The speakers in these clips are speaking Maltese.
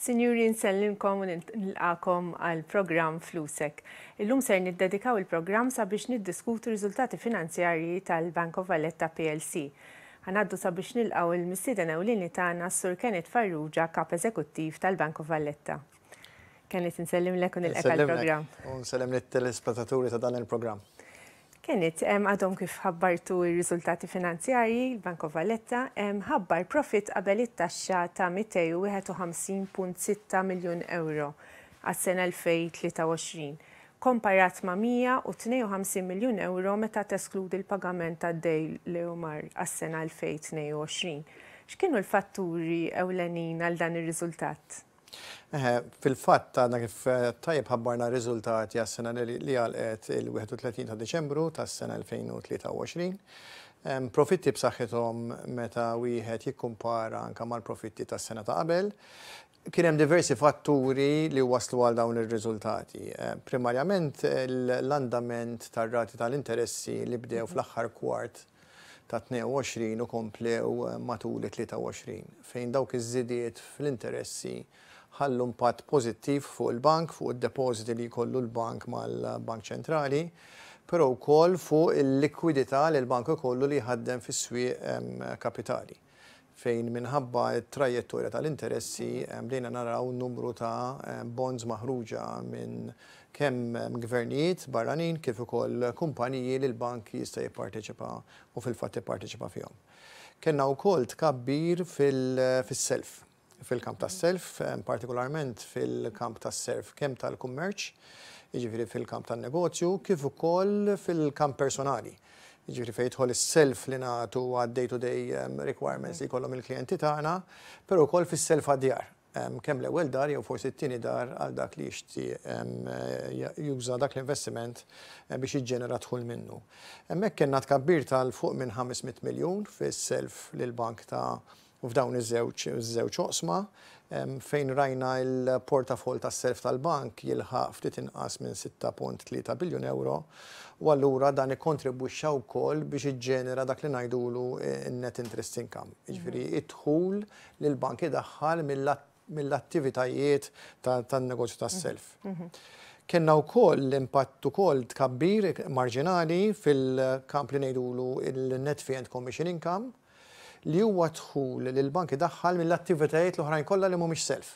Sinjuri, nsellimkom u nilqakom għal program Flusek. Illum ser niddedikaw il-program sabiex niddiskutu riżultati finanzjarji tal-Bank of Valletta PLC. Għanaddu sabiex nilqaw il-missiden ewlieni tagħna Sur Kenneth Farrugia, kap eżekuttiv tal-Bank of Valletta. Kenneth, nsellim l u il-ekal program nsellim lit telespettaturi ta' dan il-program. Kienet, għadhom kif ħabbartu il-riżultati finanzjarji, il-Banko Valletta, ħabbar profit qabel it-taxxa ta' 251.6 miljon euro għas-sena 2023, komparat ma' 152 miljon euro meta teskludi l-pagament ta' dej li umar għas-sena 2022. X'kienu l-fatturi ewlenin għal dan ir-riżultat? Fil-fatt għadna kif eh, tajib ħabbarna riżultati għas-sena li għalqet il-31 ta' Deċembru tas-sena 2023. Ehm, profitti b'saħħithom meta wieħed jikkumpara anke mal-profitti tas-sena ta' qabel. Kien hemm diversi fatturi li waslu għal dawn ir-riżultati. Ehm, primarjament l-andament tar-rati tal-interessi li bdew fl-aħħar kwart ta' 22 u komplew matul 23 fejn dawk iż-żidiet fl-interessi ħallu impatt pożittiv fuq il-bank, fuq id depositi li jkollu l-bank mal-Bank Ċentrali, però wkoll fuq il-likwidità li l-bank ikollu li jħaddem fis-swieq kapitali fejn minħabba trajettorja tal-interessi bdejna naraw numru ta' bonds maħruġa minn kemm gvernijiet barranin kif ukoll kumpaniji li l-bank jista' jipparteċipa u fil-fatt jipparteċipa fihom. Kenna wkoll tkabbir fil-self fil-kamp tas-self, partikolarment fil-kamp tas-self kemm tal-kummerċ, iġifiri fil-kamp tan-negozju, kif ukoll fil-kamp personali. Jiġifieri fejtħol jidħol is-self li nagħtu għad-day-to-day requirements li jkollhom il-klijenti tagħna, però ukoll fis-self għad-djar kemm l-ewwel dar jew forsi t-tieni dar għal dak li jixti juża dak l-investiment biex jiġġenera tħul minnu. Hemmhekk kienna kabbir tal fuq minn 500 miljun fis-self l bank ta' u f'dawn iż-żewġ oqsma fejn rajna il-portafol tas self tal-bank jilħaq ftit inqas minn 6.3 biljun euro u allura dan ikkontribwixxa wkoll biex iġġenera dak li ngħidulu net interest income. Jiġifieri mhm. idħul li l-bank idaħħal mill-attivitajiet tan-negozju tas-self. Mhm. Mhm. Kenna u l-impatt u koll tkabbir marġinali fil-kamp li nejdulu il-net fee and commission income li huwa dħul li l-bank daħħal mill-attivitajiet l-oħrajn kollha li mhumiex self.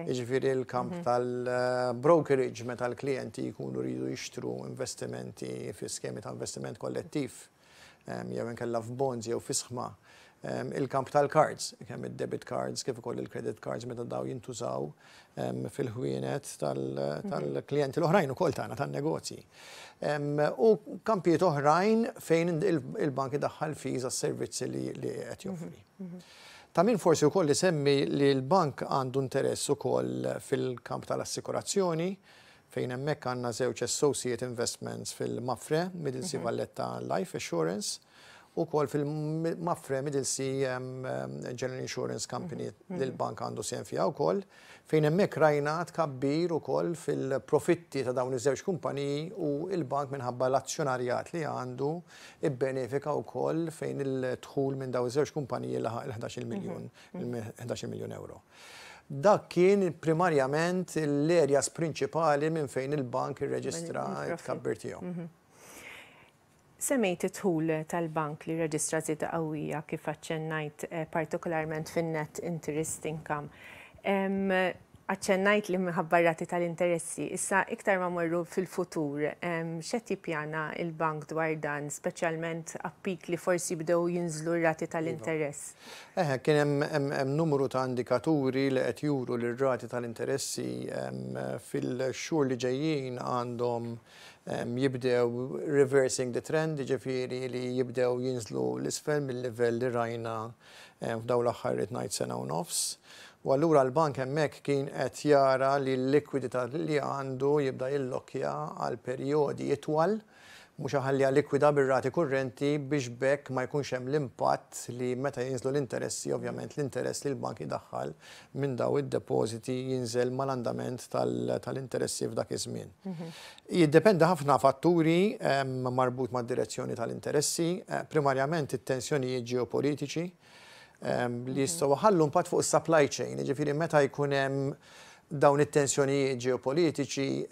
Iġifieri l-kamp mhm. tal-brokerage eh, meta l-klijenti jkunu rridu jixtru investimenti fi skemi ta' investiment kollettiv jew inkella f'bonds jew fi sħma il-kamp tal-cards, kemm id-debit cards, kif ukoll il-credit cards meta daw jintużaw fil-ħwienet mhm. tal-klijenti l-oħrajn ukoll tagħna tan-negozji. U kampijiet oħrajn fejn il banki daħħal fiż għas-servizzi li qed joffri. Mhm. Mhm. Ta' min forsi ukoll li semmi li l-bank għandu interess ukoll fil-kamp tal-assikurazzjoni, fejn hemmhekk għandna żewġ associate investments fil-Mafre, Middlesea mhm. Valletta Life Assurance, u kol fil-Mafre Middlesea General Insurance Company mhm. mhm. l-bank għandu sjen fija u kol, fejn hemmhekk rajna tkabbir u kol fil-profitti ta' dawn iż-żewġ kumpaniji u il-bank minħabba l-azzjonarjat li għandu ibbenefika u kol fejn il-tħul minn daw iż-żewġ kumpaniji laħaq il-11 miljon euro dak kien primarjament l-areas prinċipali minn fejn il-bank il-reġistra kabbir tiegħu. Mhm. Semmejt it-tul tal-bank li reġistra zita qawwija kif aċċennajt eh, partikolarment fin-net interest income għacċennajt li mħabbarrati tal-interessi, issa iktar ma morru fil-futur, xetti pjana il-bank dwar dan, specialment appik li forsi bdew jinżlu rati iva. tal-interess? Eħe kien hemm numru ta' indikaturi li qed juru li rati tal-interessi fil-xhur li ġejjin għandhom jibdew reversing the trend, ġifiri li jibdew jinżlu l-isfel mill-level li rajna f'daw l-aħħar it-najt sena u nofs. U allura l-bank hemmhekk kien qed jara li l-likwidità li għandu jibda jillokja għal perjodi itwal mhux ħallija likwida bir-rati kurrenti biex bekk ma jkunx hemm l-impatt li meta jinżlu l-interessi, ovvjament l-interess li l-bank jidaħħal minn daw id-depożiti jinżel mal-andament tal-interessi f'dak iż-żmien. Mhm. Jiddependi ħafna fatturi eh, marbut mad-direzzjoni tal-interessi, eh, primarjament it-tensjonijiet ġeopolitiċi, li jistgħu ħallu impatt fuq is-supply chain, jiġifieri meta jkun hemm dawn it-tensjonijiet ġeopolitiċi,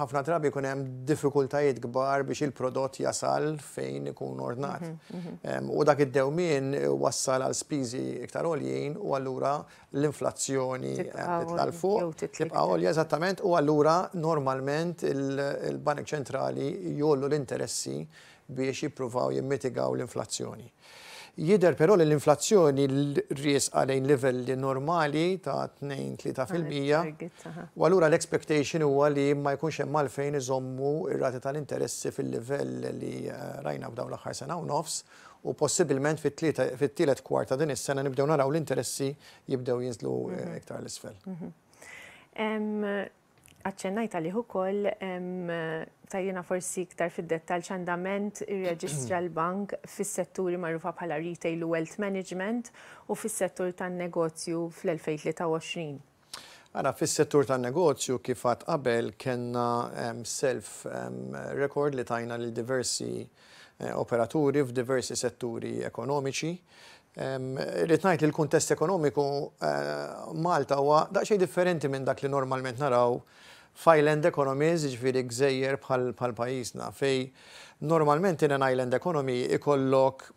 ħafna drabi jkun hemm diffikultajiet kbar biex il-prodott jasal fejn ikun ordnat. Mhm, mhm. U dak id-dewmien wassal għal spiżi iktar għoljin, u allura l-inflazzjoni titqal fuq, tibqa' għolja eżattament, u allura normalment il-Banek Ċentrali jollu l-interessi biex jippruvaw jimmitigaw l-inflazzjoni. Jider però li l-inflazzjoni l-ries level livelli normali ta' 2-3% u allura l-expectation huwa li ma jkunx hemm malfejn iżommu ir-rati tal-interessi fil-livell li eh, rajna f'dawn l-aħħar sena u nofs u possibilment fit-tielet kwarta din is-sena nibdew naraw l-interessi jibdew jinżlu eh, mhm. iktar l-isfel. Mhm għacċennajt hu ukoll tajjena forsi iktar fid-dettal ċandament ir-reġistra l-bank fis-setturi marrufa bħala retail u wealth management u fis-settur tan-negozju fl-2023. Għara, fis-settur tan negozju kif kifat qabel kena self-record li tajna l-diversi eh, operaturi f'diversi setturi ekonomiċi. Ritnajt ngħid li l-kuntest ekonomiku eh, Malta huwa daqsxejn differenti minn dak li normalment naraw f'island economies, ġifiri gżejjer bħal pajjiżna fej normalment in an island economy ikollok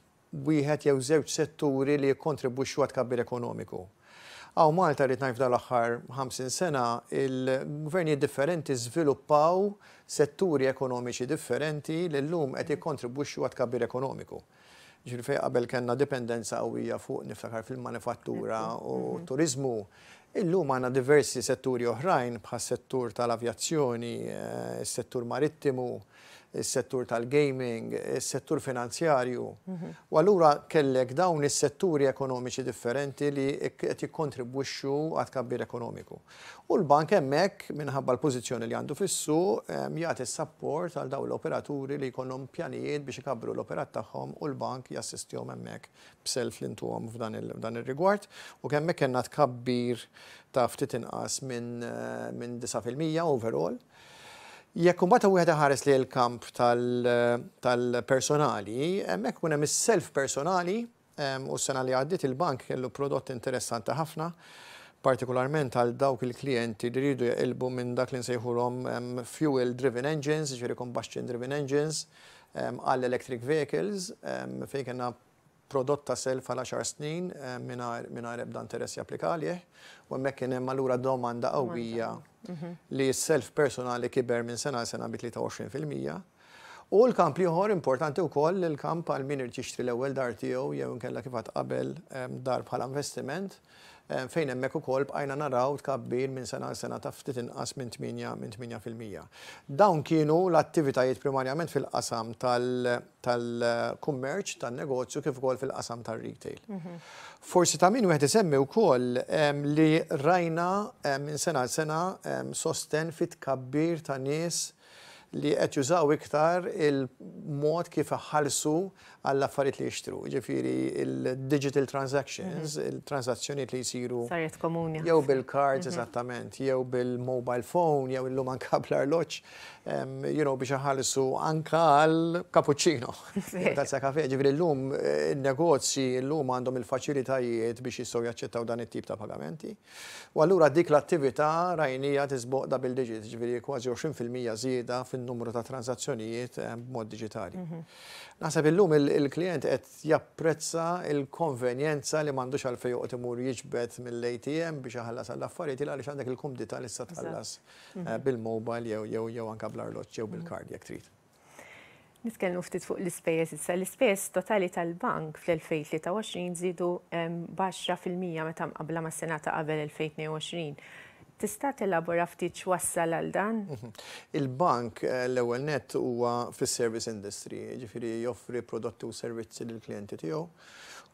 wieħed jew żewġ setturi li jikkontribwixxu għat kabbir ekonomiku. Aw Malta rrit najf dal aħħar 50 sena, il-gvernijiet differenti żviluppaw setturi ekonomiċi differenti li l-lum qed jikkontribwixxu għat kabbir ekonomiku ġirfej qabel kena dipendenza għawija fuq niftakar fil-manifattura mm-hmm. u mm-hmm. turizmu. Illum għanna diversi setturi oħrajn bħas settur tal-avjazzjoni, eh, settur marittimu, is-settur tal-gaming, is-settur finanzjarju. U allura kellek dawn is-setturi ekonomiċi differenti li qed jikkontribwixxu għad kabbir ekonomiku. U l-bank hemmhekk minħabba l-pożizzjoni li għandu fissu jagħti support għal dawn l-operaturi li jkollhom pjanijiet biex ikabbru l-operat tagħhom u l-bank jassistihom hemmhekk b'self l-intuhom f'dan ir-rigward u kemmek hemmhekk kellna tkabbir ta' ftit inqas minn 9% eh, overall Jekk imbagħad wieħed ħares li l-kamp tal-personali, hemmhekk kun hemm is-self personali u s-sena li għaddit il-bank kellu prodott interessanti ħafna, partikolarment għal dawk il-klienti li rridu jaqilbu minn dak li nsejħulhom fuel-driven engines, ġifieri combustion-driven engines, għall electric vehicles, fejn kena prodott ta' self għal 10 snin minn ebda interessi applikali, eh? u hemmhekk kien hemm allura domanda qawwija Mhm. li s-self personali kiber minn sena sena bi 23%. U l-kamp li uħor importanti u koll l-kamp għal min irċixtri l-ewel dar tiegħu jew nkella kifat qabel dar bħala investiment Eh, fejn hemmhekk ukoll bqajna naraw tkabbir minn sena sena ta' ftit inqas minn 8 minn 8%. Dawn kienu l-attivitajiet primarjament fil-qasam tal-kummerċ, tan-negozju kif ukoll fil-qasam tal-retail. Mhm. Forsi ta' min wieħed isemmi wkoll li rajna minn sena sena sosten fit kabbir ta' nies li qed jużaw iktar il-mod kif ħalsu għall affarijiet li jixtru. Ġifieri il-digital transactions, mhm. il-transazzjonijiet li jsiru. Jew bil-cards mhm. eżattament, jew bil-mobile phone, jew illum anka bl-arloġġ you know, biex ħalsu anka għal cappuccino. Tazza kafe, ġivri l-lum, il-negozji eh, l-lum għandhom il-facilitajiet biex jistaw jaċċettaw dan it-tip ta' pagamenti. U allura dik l-attività rajnija tisboq double digit, ġivri kważi 20% zieda fin-numru ta' transazzjonijiet eh, b'mod digitali. Mhm. Naħseb illum il-klient qed japprezza il-konvenjenza li m'għandux għalfej joqgħod imur jiġbed mill-ATM biex jaħallas għall-affarijiet il għaliex għandek il-kumdita li issa tħallas mhm. eh, bil-mobile jew jew jew anke bl-arloġġ jew bil-kard jekk trid. Mhm. Nitkellmu ftit fuq l-ispejjeż issa. L-ispejjeż totali tal-bank fl-2023 żidu b'10% meta mqabbla mas-sena ta' qabel 2022 Tista' tilabora ftit wassal għal dan? Mhm. Il-bank eh, l-ewwel net huwa fis-service industry, jiġifieri joffri prodotti u servizzi lill klijenti tiegħu.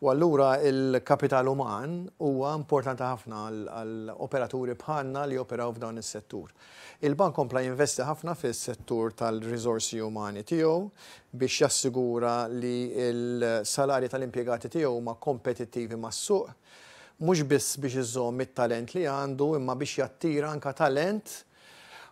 U allura il-kapital uman huwa importanti ħafna għall operaturi bħalna li operaw f'dawn is-settur. Il-bank kompla jinvesti ħafna fis-settur tal-risorsi umani tiegħu biex jassigura li il salari tal-impjegati tiegħu ma kompetittivi mas-suq mhux biss biex iżomm it-talent li għandu imma biex jattira anka talent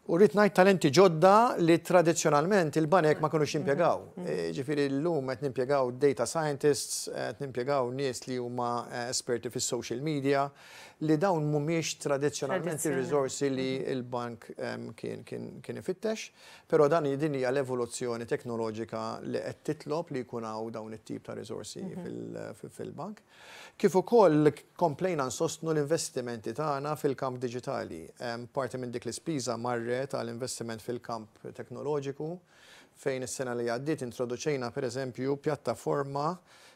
U rrit najt talenti ġodda li tradizjonalment il-banek ma konux impiegaw. E, ġifiri l-lum għet nimpiegaw data scientists, għet nimpiegaw nies li huma e, esperti fis social media, li dawn mumiex tradizjonalment il-rizorsi li mhm. il-bank kien ifittex, pero dan jidini għal evoluzzjoni teknoloġika li għet titlob li kunaw dawn it-tip ta' rizorsi mhm. fil-bank. Kif ukoll komplejna nsostnu l-investimenti tagħna fil-kamp digitali, parti minn dik l-ispiża marre konkret għal investiment fil-kamp teknoloġiku fejn is-sena li għaddit introduċejna per eżempju pjattaforma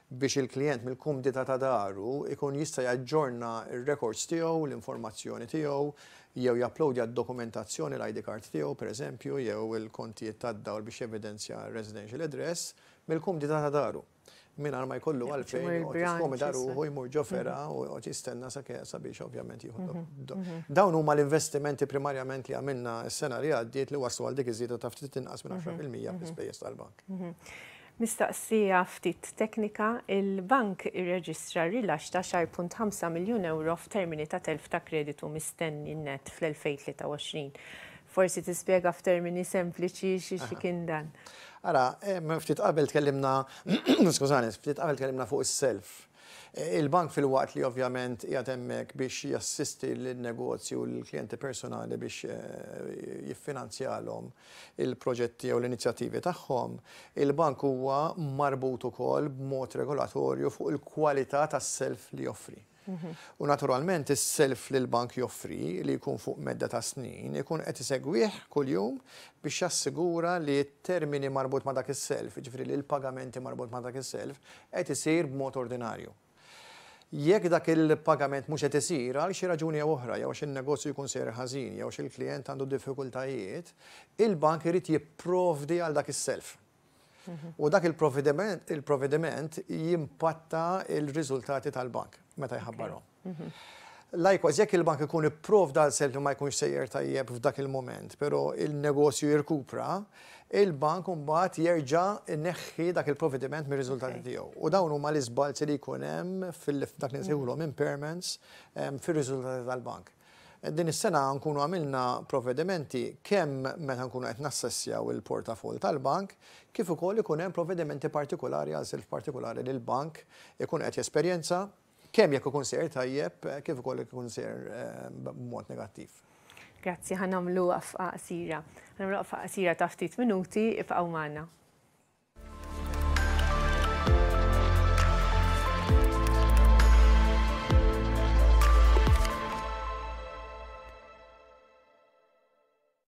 biex il-klient mill-kumdita ta' daru ikun jista' jaġġorna il-records tiegħu, l-informazzjoni tiegħu, jew japplowdja d-dokumentazzjoni l-ID card tiegħu, per eżempju, jew il-kontijiet tad-dawl biex evidenzja residential address mill-kumdita ta' daru minar ma jkollu għalfejn, u jiskomida ruħu jmur ġofera mhm. u jistenna sabiex ovvjament jieħu. Mhm. Mhm. Dawn huma l-investimenti primarjament li għamilna s-sena li għaddiet li waslu għal dik iżida ta' ftit inqas minn 10% fl-ispejjeż tal-bank. Mistaqsija ftit teknika, il-bank irreġistra rilax ta' 6.5 miljun euro f'termini ta' telf ta' kreditu mistenni net fl-2023 forsi tispjega f'termini sempliċi xi kien dan. Ara, eh, ftit qabel tkellimna, skużani, ftit qabel tkellimna fuq is-self. Eh, il-bank fil-waqt li ovvjament jgħatemmek biex jassisti l-negozju l-klienti personali biex eh, jiffinanzjalhom il-proġetti u l-inizjattivi tagħhom, il-bank huwa marbut ukoll b'mod regolatorju fuq il-kwalità tas-self li joffri. U naturalment is-self li l-bank joffri li jkun fuq medda ta' snin ikun qed isegwih kuljum biex jassigura li t-termini marbut ma' dak is-self, ġifri li l-pagamenti marbut ma' dak is-self qed isir b'mod ordinarju. Jekk dak il-pagament mhux qed isir għal xi raġuni oħra, jew x'in-negozju jkun ser ħażin, jew il klijent għandu diffikultajiet, il-bank irid jipprovdi għal dak is-self. U dak il-provvediment jimpatta il-riżultati tal-bank meta jħabbarhom. Likewise, jekk il-bank ikun ipprovda l-self ma jkunx sejjer tajjeb f'dak il-moment, però il-negozju jirkupra, il-bank mbagħad jerġa' neħħi dak il-provvediment mir riżultati tiegħu. U dawn huma l-iżbalzi li jkun hemm fil-dak li nsejħulhom impairments fir-riżultati tal-bank. Din is-sena nkunu għamilna provvedimenti kemm meta nkunu qed nassessjaw il-portafol tal-bank, kif ukoll ikun hemm provvedimenti partikolari għal self partikolari li l-bank ikun qed jesperjenza kemm jekk ikun ser tajjeb, kif ukoll jekk ikun ser eh, b'mod negattiv. Grazzi, ħanamlu għafqa qasira. Ħanamlu għafqa qasira ta' ftit minuti ibqgħu manna.